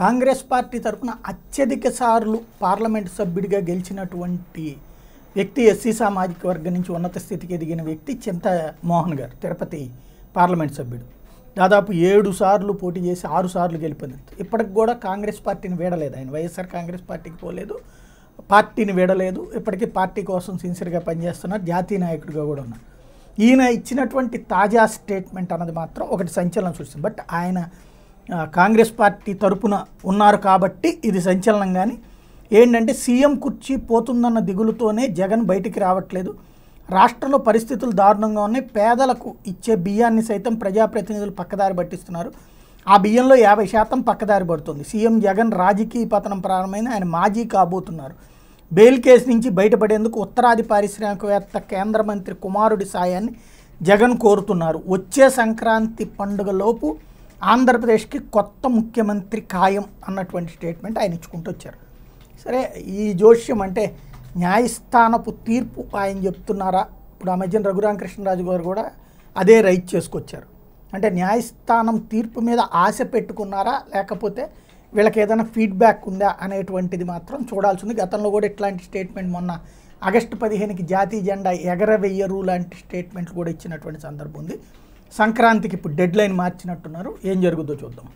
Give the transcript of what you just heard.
Congress party తరఫున అత్యధిక సార్లు పార్లమెంట్ సభ్యుడిగా గెలిచినటువంటి వ్యక్తి ఎస్సీ సామాజిక వర్గం నుంచి ఉన్నత స్థితికి ఎదిగిన వ్యక్తి చింత మోహన్ గారు తిరుపతి పార్లమెంట్ సభ్యుడు దాదాపు ఏడు సార్లు పోటీ చేసి ఆరు సార్లు గెలిపింది ఇప్పటికి కూడా కాంగ్రెస్ పార్టీని వీడలేదు ఆయన వైఎస్ఆర్ కాంగ్రెస్ పార్టీకి పోలేదు పార్టీని వీడలేదు ఇప్పటికీ పార్టీ కోసం సిన్సియర్గా పనిచేస్తున్నారు జాతీయ నాయకుడిగా కూడా ఉన్నారు ఈయన ఇచ్చినటువంటి తాజా స్టేట్మెంట్ అన్నది మాత్రం ఒకటి సంచలనం చూస్తుంది బట్ ఆయన కాంగ్రెస్ పార్టీ తరపున ఉన్నారు కాబట్టి ఇది సంచలనం కానీ ఏంటంటే సీఎం కుర్చీ పోతుందన్న దిగులుతోనే జగన్ బయటికి రావట్లేదు రాష్ట్రంలో పరిస్థితులు దారుణంగా ఉన్నాయి పేదలకు ఇచ్చే బియ్యాన్ని సైతం ప్రజాప్రతినిధులు పక్కదారి పట్టిస్తున్నారు ఆ బియ్యంలో యాభై శాతం పక్కదారి పడుతుంది సీఎం జగన్ రాజకీయ పతనం ప్రారంభమైంది ఆయన మాజీ కాబోతున్నారు బెయిల్ కేసు నుంచి బయటపడేందుకు ఉత్తరాది పారిశ్రామికవేత్త కేంద్ర మంత్రి కుమారుడి సాయాన్ని జగన్ కోరుతున్నారు వచ్చే సంక్రాంతి పండుగలోపు ఆంధ్రప్రదేశ్కి కొత్త ముఖ్యమంత్రి ఖాయం అన్నటువంటి స్టేట్మెంట్ ఆయన ఇచ్చుకుంటూ వచ్చారు సరే ఈ జోష్యం అంటే న్యాయస్థానపు తీర్పు ఆయన చెప్తున్నారా ఇప్పుడు ఆ మధ్యన రఘురామకృష్ణరాజు గారు కూడా అదే రైట్ చేసుకొచ్చారు అంటే న్యాయస్థానం తీర్పు మీద ఆశ పెట్టుకున్నారా లేకపోతే వీళ్ళకి ఏదైనా ఫీడ్బ్యాక్ ఉందా అనేటువంటిది మాత్రం చూడాల్సింది గతంలో కూడా ఇట్లాంటి స్టేట్మెంట్ మొన్న ఆగస్టు పదిహేనుకి జాతీయ జెండా ఎగరవేయరు లాంటి స్టేట్మెంట్లు కూడా ఇచ్చినటువంటి సందర్భం ఉంది సంక్రాంతికి ఇప్పుడు డెడ్ లైన్ మార్చినట్టున్నారు ఏం జరుగుద్దో చూద్దాం